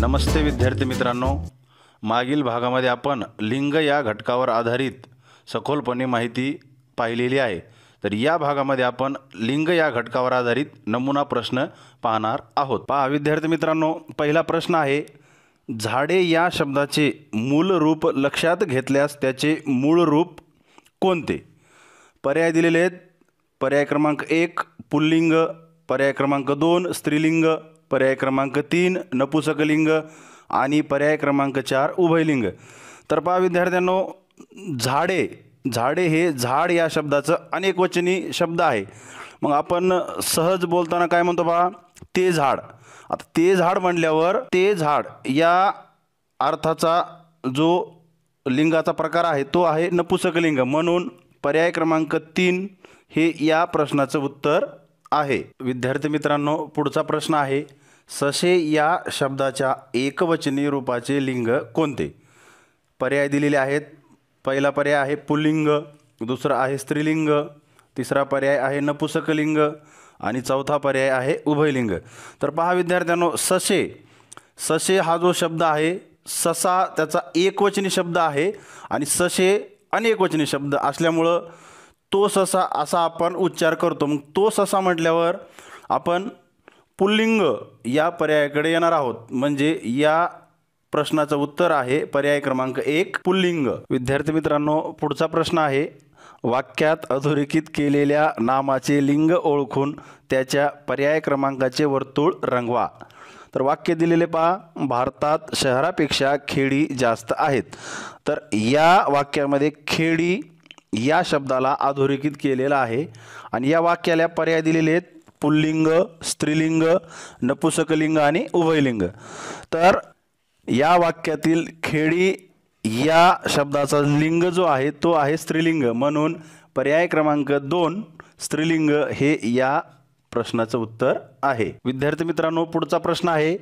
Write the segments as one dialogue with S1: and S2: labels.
S1: नमस्ते विद्यार्थी मित्रांनो मागील भागामध्ये आपण लिंग या घटकावर आधारित सखोलपणे माहिती पाहिलेली आहे तर या भागामध्ये आपण लिंग या घटकावर आधारित नमुना प्रश्न पाहणार आहोत पहा विद्यार्थी मित्रांनो पहिला प्रश्न आहे झाडे या शब्दाचे मूल रूप लक्षात घेतल्यास त्याचे मूळ रूप कोणते पर्याय दिलेले आहेत पर्याय क्रमांक एक पुल्लिंग पर्याय क्रमांक दोन स्त्रीलिंग पर्याय क्रमांक तीन नपुसकलिंग आणि पर्याय क्रमांक चार उभयलिंग तर पहा विद्यार्थ्यांनो झाडे झाडे हे झाड या शब्दाचं अनेकवचनी शब्द आहे मग आपण सहज बोलताना काय म्हणतो पहा ते झाड आता ते झाड म्हणल्यावर ते झाड या अर्थाचा जो लिंगाचा प्रकार आहे तो आहे नपुसकलिंग म्हणून पर्याय क्रमांक तीन हे या प्रश्नाचं उत्तर आहे विद्यार्थी मित्रांनो पुढचा प्रश्न आहे ससे या शब्दाच्या एकवचनी रूपाचे लिंग कोणते पर्याय दिलेले आहेत पहिला पर्याय आहे पुलिंग दुसरा आहे स्त्रीलिंग तिसरा पर्याय आहे नपुसकलिंग आणि चौथा पर्याय आहे उभयलिंग तर पहा विद्यार्थ्यांनो ससे ससे हा जो शब्द आहे ससा त्याचा एकवचनी शब्द आहे आणि ससे अनेकवचनी शब्द असल्यामुळं तो ससा असा आपण उच्चार करतो मग तो ससा म्हटल्यावर आपण पुल्लिंग या पर्यायाकडे येणार आहोत म्हणजे या प्रश्नाचं उत्तर आहे पर्याय क्रमांक एक पुल्लिंग विद्यार्थी मित्रांनो पुढचा प्रश्न आहे वाक्यात अधोरेखित केलेल्या नामाचे लिंग ओळखून त्याच्या पर्याय क्रमांकाचे वर्तुळ रंगवा तर वाक्य दिलेले पहा भारतात शहरापेक्षा खेडी जास्त आहेत तर या वाक्यामध्ये खेडी या शब्दाला अधोरेखित केलेला आहे आणि या वाक्याला पर्याय दिलेले आहेत पुल्लिंग स्त्रीलिंग नपुसकलिंग आणि उभयलिंग तर या वाक्यातील खेडी या शब्दाचा लिंग जो आहे तो आहे स्त्रीलिंग म्हणून पर्याय क्रमांक दोन स्त्रीलिंग हे या प्रश्नाचं उत्तर आहे विद्यार्थी मित्रांनो पुढचा प्रश्न आहे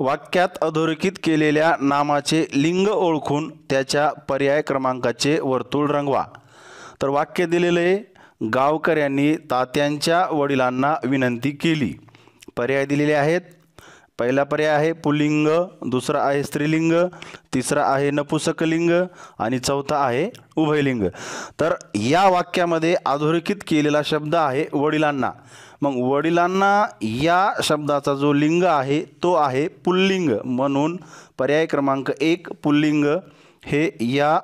S1: वाक्यात अधोरेखित केलेल्या नामाचे लिंग ओळखून त्याच्या पर्याय क्रमांकाचे वर्तुळ रंगवा तर वाक्य दिलेले गावकऱ्यांनी तात्यांच्या वडिलांना विनंती केली पर्याय दिलेले आहेत पहिला पर्याय आहे पुल्लिंग दुसरा आहे स्त्रीलिंग तिसरा आहे नपुसकलिंग आणि चौथा आहे उभयलिंग तर या वाक्यामध्ये अधोरेखित केलेला शब्द आहे वडिलांना मग वडिलांना या शब्दाचा जो लिंग आहे तो आहे पुल्लिंग म्हणून पर्याय क्रमांक एक पुल्लिंग हे या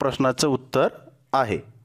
S1: प्रश्नाचं उत्तर आहे